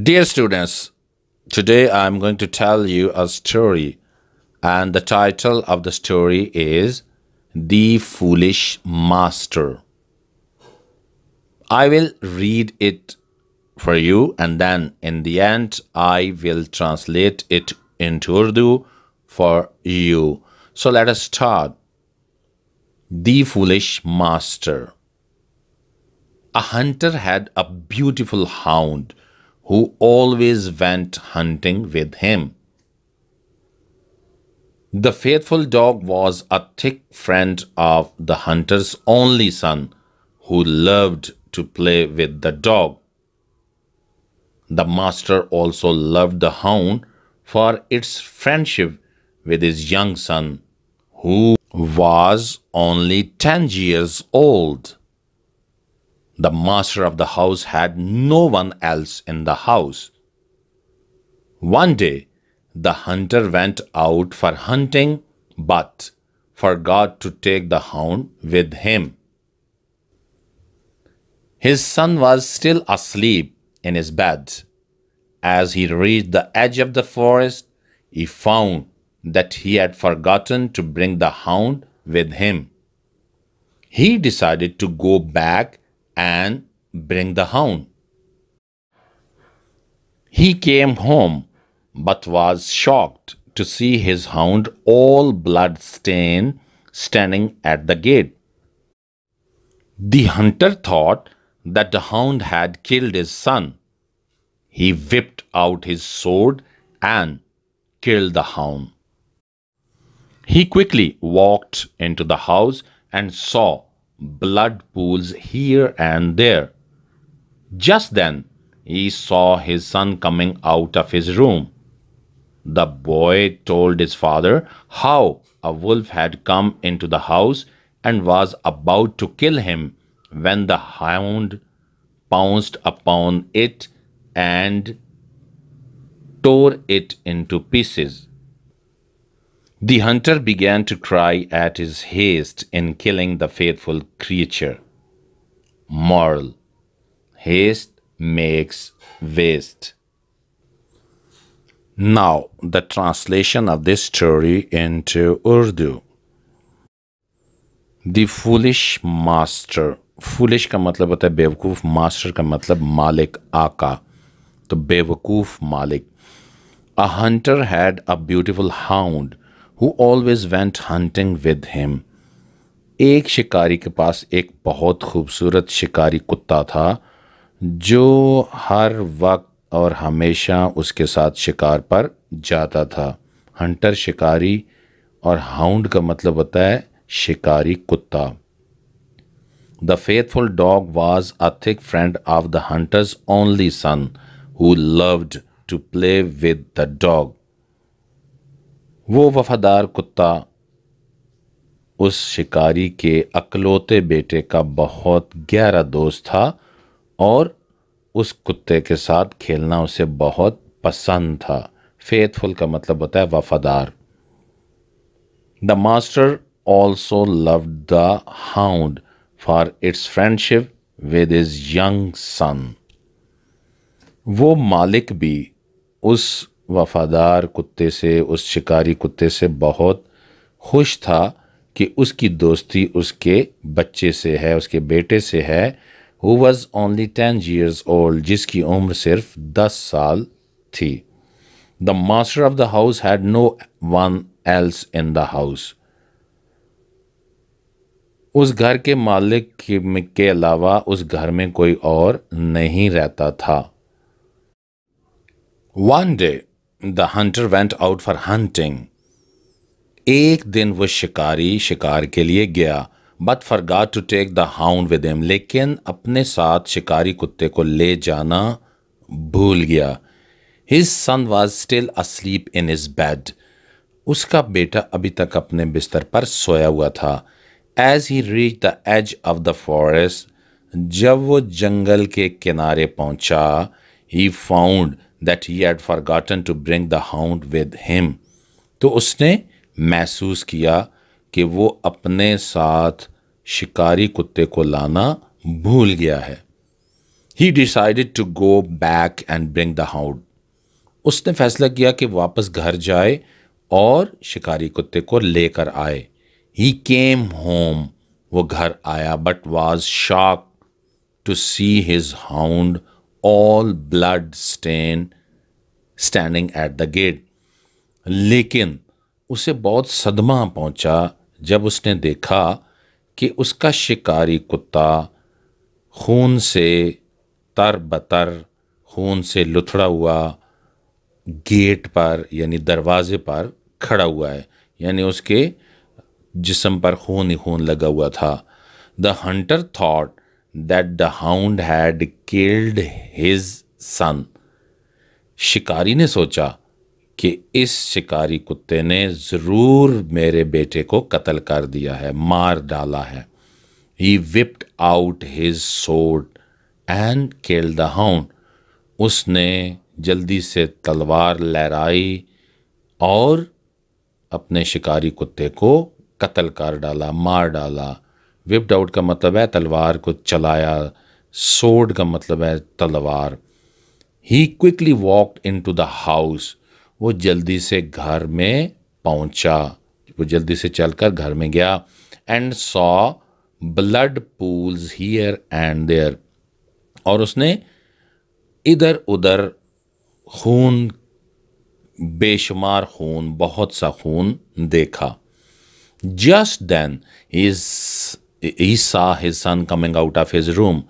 Dear students, today I am going to tell you a story and the title of the story is The Foolish Master. I will read it for you and then in the end I will translate it into Urdu for you. So let us start. The Foolish Master A hunter had a beautiful hound who always went hunting with him. The faithful dog was a thick friend of the hunter's only son, who loved to play with the dog. The master also loved the hound for its friendship with his young son, who was only 10 years old. The master of the house had no one else in the house. One day, the hunter went out for hunting but forgot to take the hound with him. His son was still asleep in his bed. As he reached the edge of the forest, he found that he had forgotten to bring the hound with him. He decided to go back and bring the hound. He came home but was shocked to see his hound all blood stained standing at the gate. The hunter thought that the hound had killed his son. He whipped out his sword and killed the hound. He quickly walked into the house and saw blood pools here and there. Just then, he saw his son coming out of his room. The boy told his father how a wolf had come into the house and was about to kill him when the hound pounced upon it and tore it into pieces. The hunter began to cry at his haste in killing the faithful creature. Moral Haste makes waste. Now, the translation of this story into Urdu. The foolish master. Foolish का मतलब होता है बेवकूफ़ Master का मतलब मालिक आका तो बेवकूफ़ मालिक A hunter had a beautiful hound who always went hunting with him एक शिकारी के पास एक बहुत खूबसूरत शिकारी कुत्ता था जो हर वक्त और हमेशा उसके साथ शिकार पर जाता था हंटर शिकारी और हाउंड का मतलब होता है शिकारी कुत्ता the faithful dog was a thick friend of the hunter's only son who loved to play with the dog वो वफादार कुत्ता उस शिकारी के अकलौते बेटे का बहुत गहरा दोस्त था और उस कुत्ते के साथ खेलना उसे बहुत पसंद था फेथफुल का मतलब होता है वफादार the master also love the hound for its friendship with his young son वो मालिक भी उस वफादार कुत्ते से उस शिकारी कुत्ते से बहुत खुश था कि उसकी दोस्ती उसके बच्चे से है उसके बेटे से है who was only ten years old जिसकी उम्र सिर्फ दस साल थी the master of the house had no one else in the house उस घर के मालिक के अलावा उस घर में कोई और नहीं रहता था one day the hunter went out for hunting एक दिन वो शिकारी शिकार के लिए गया but forgot to take the hound with him लेकिन अपने साथ शिकारी कुत्ते को ले जाना भूल गया his son was still asleep in his bed उसका बेटा अभी तक अपने बिस्तर पर सोया हुआ था as he reach the edge of the forest जब वो जंगल के किनारे पहुंचा he found that he had forgotten to bring the hound with him तो उसने महसूस किया कि वो अपने साथ शिकारी कुत्ते को लाना भूल गया है he decided to go back and bring the hound उसने फैसला किया कि वापस घर जाए और शिकारी कुत्ते को लेकर आए ही केम होम वो घर आया but was shock to see his hound all blood stain standing at the gate लेकिन उसे बहुत सदमा पहुंचा जब उसने देखा कि उसका शिकारी कुत्ता खून से तर बतर खून से लुथड़ा हुआ गेट पर यानी दरवाजे पर खड़ा हुआ है यानी उसके जिसम पर खून ही खून लगा हुआ था the hunter thought that the hound had killed his son. शिकारी ने सोचा कि इस शिकारी कुत्ते ने ज़रूर मेरे बेटे को कत्ल कर दिया है मार डाला है he whipped out his sword and kill the hound उसने जल्दी से तलवार लहराई और अपने शिकारी कुत्ते को कत्ल कर डाला मार डाला विप्ड आउट का मतलब है तलवार को चलाया सोड का मतलब है तलवार he quickly walked into the house वो जल्दी से घर में पहुंचा वो जल्दी से चलकर घर में गया and saw blood pools here and there और उसने इधर उधर खून बेशुमार खून बहुत सा खून देखा just then is he saw his son coming out of his room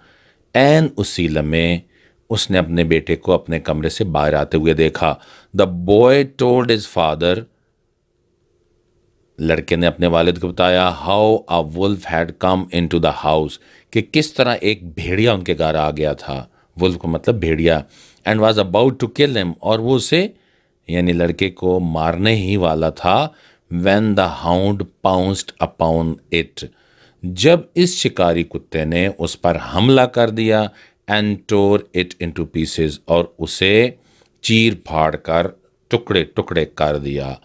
and उसी लम्हे उसने अपने बेटे को अपने कमरे से बाहर आते हुए देखा the boy told his father लड़के ने अपने वालिद को बताया how a wolf had come into the house कि किस तरह एक भेड़िया उनके घर आ गया था वुल्फ को मतलब भेड़िया and was about to kill him और वो उसे यानी लड़के को मारने ही वाला था when the hound pounced upon it जब इस शिकारी कुत्ते ने उस पर हमला कर दिया and tore it into pieces और उसे चीर फाड़ कर टुकड़े टुकड़े कर दिया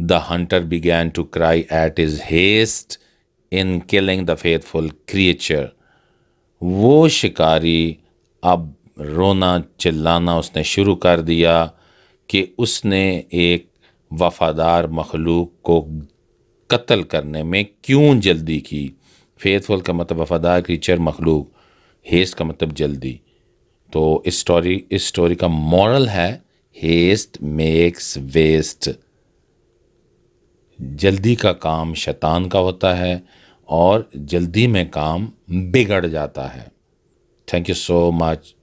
the hunter began to cry at his haste in killing the faithful creature वो शिकारी अब रोना चिल्लाना उसने शुरू कर दिया कि उसने एक वफ़ादार मखलूक को कत्ल करने में क्यों जल्दी की फेथफुल का मतलब वफादार क्रीचर मखलूक हेस्ट का मतलब जल्दी तो इस स्टोरी इस स्टोरी का मॉरल है हेस्ट मेक्स वेस्ट जल्दी का काम शैतान का होता है और जल्दी में काम बिगड़ जाता है थैंक यू सो मच